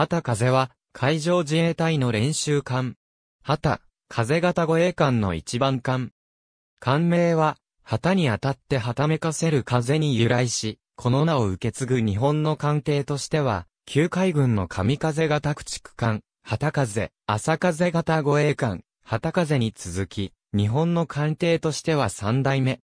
畑風は、海上自衛隊の練習艦。畑、風型護衛艦の一番艦。艦名は、旗に当たってはためかせる風に由来し、この名を受け継ぐ日本の艦艇としては、旧海軍の神風型駆逐艦、旗風、朝風型護衛艦、旗風に続き、日本の艦艇としては三代目。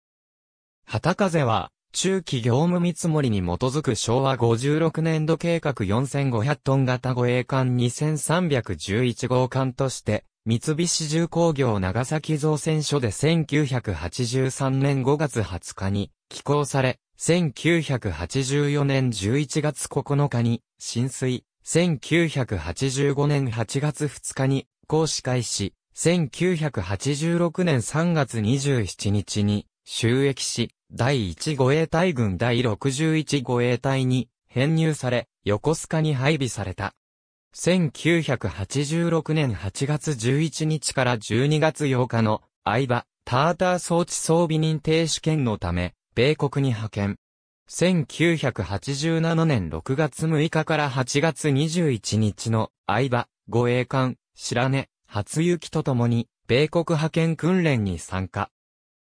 旗風は、中期業務見積もりに基づく昭和56年度計画4500トン型護衛艦2311号艦として、三菱重工業長崎造船所で1983年5月20日に寄港され、1984年11月9日に浸水、1985年8月2日に行使開始、1986年3月27日に収益し、第1護衛隊軍第61護衛隊に編入され、横須賀に配備された。1986年8月11日から12月8日の相場、ターター装置装備認定試験のため、米国に派遣。1987年6月6日から8月21日の相場、護衛艦、白根、初雪とともに、米国派遣訓練に参加。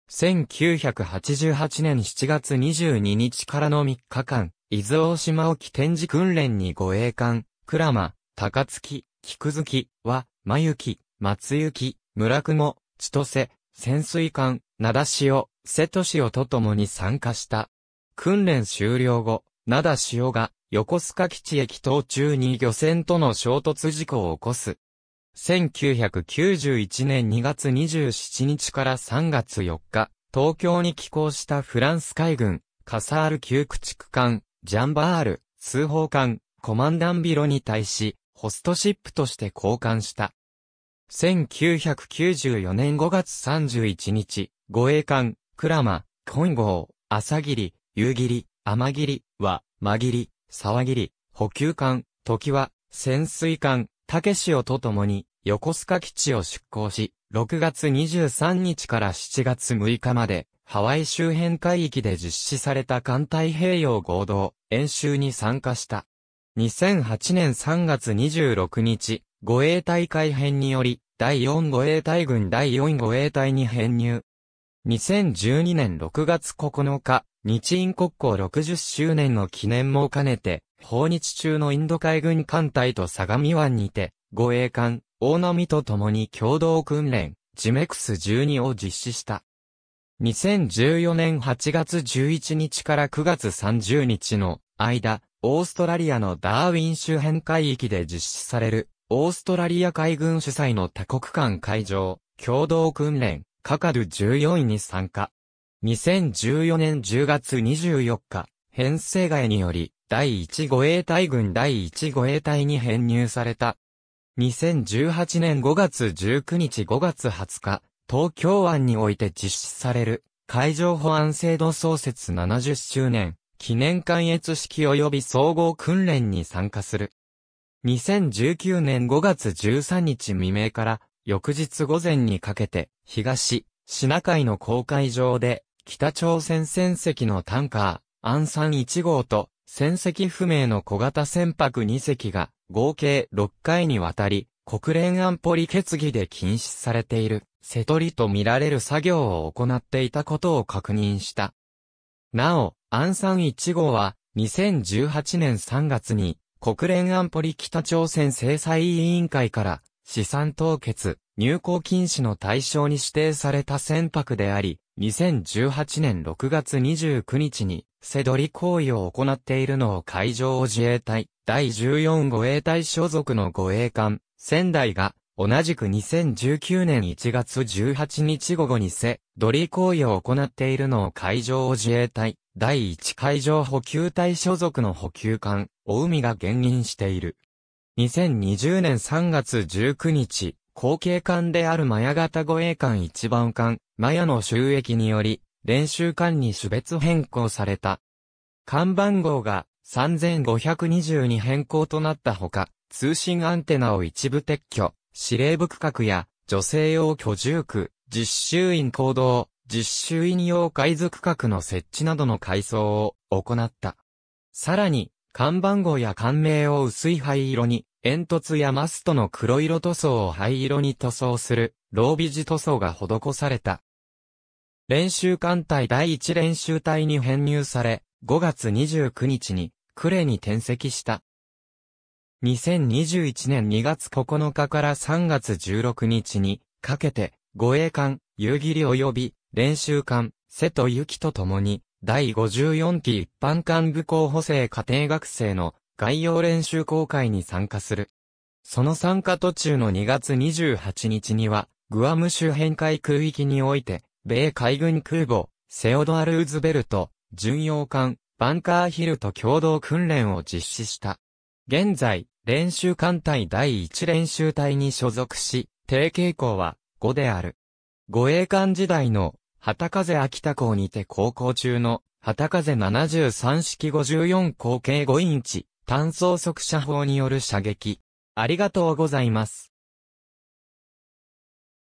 1988年7月22日からの3日間、伊豆大島沖展示訓練に護衛艦、倉間、高月、菊月、和、真雪、松雪、村雲、千歳、潜水艦、灘潮、瀬戸潮と共に参加した。訓練終了後、灘潮が横須賀基地駅途中に漁船との衝突事故を起こす。1991年2月27日から3月4日、東京に寄港したフランス海軍、カサール旧駆逐艦、ジャンバール、通報艦、コマンダンビロに対し、ホストシップとして交換した。1994年5月31日、護衛艦、クラマ、コンゴー、アサギリ、リ、アマギリ、ワ、マギは、サワギリ、補給艦、時は、潜水艦、タケシオとともに、横須賀基地を出港し、6月23日から7月6日まで、ハワイ周辺海域で実施された艦太平洋合同演習に参加した。2008年3月26日、護衛隊改編により、第4護衛隊軍第4護衛隊に編入。2012年6月9日、日印国交60周年の記念も兼ねて、訪日中のインド海軍艦隊と相模湾にて、護衛艦、大波と共に共同訓練、ジメクス12を実施した。2014年8月11日から9月30日の間、オーストラリアのダーウィン周辺海域で実施される、オーストラリア海軍主催の多国間海上、共同訓練、カカド14位に参加。2014年10月24日、編成外により、第1護衛隊軍第1護衛隊に編入された、2018年5月19日5月20日、東京湾において実施される、海上保安制度創設70周年、記念関越式及び総合訓練に参加する。2019年5月13日未明から、翌日午前にかけて、東、シナ海の公海上で、北朝鮮船籍のタンカー、アンサン1号と、船籍不明の小型船舶2隻が、合計6回にわたり、国連安保理決議で禁止されている、瀬取りと見られる作業を行っていたことを確認した。なお、アンサン1号は、2018年3月に、国連安保理北朝鮮制裁委員会から、資産凍結、入港禁止の対象に指定された船舶であり、2018年6月29日に、セドリ行為を行っているのを海上自衛隊、第14護衛隊所属の護衛艦、仙台が、同じく2019年1月18日午後にせ、ドリー行為を行っているのを海上自衛隊、第1海上補給隊所属の補給艦、お海が原因している。2020年3月19日、後継艦であるマヤ型護衛艦1番艦、マヤの収益により、練習艦に種別変更された。看板号が3520に変更となったほか、通信アンテナを一部撤去、司令部区画や、女性用居住区、実習員行動、実習員用海図区画の設置などの改装を行った。さらに、看板号や館名を薄い灰色に、煙突やマストの黒色塗装を灰色に塗装する、ロービジ塗装が施された。練習艦隊第1練習隊に編入され、5月29日にクレに転籍した。2021年2月9日から3月16日にかけて、護衛艦、夕霧及び練習艦、瀬戸行きと共に、第54期一般幹部候補生家庭学生の概要練習公開に参加する。その参加途中の2月28日には、グアム周辺海空域において、米海軍空母、セオドアル・ウズベルト、巡洋艦、バンカーヒルと共同訓練を実施した。現在、練習艦隊第1練習隊に所属し、低傾校は5である。護衛艦時代の、旗風秋田港にて航行中の、旗風73式54口径5インチ、単装速射砲による射撃。ありがとうございます。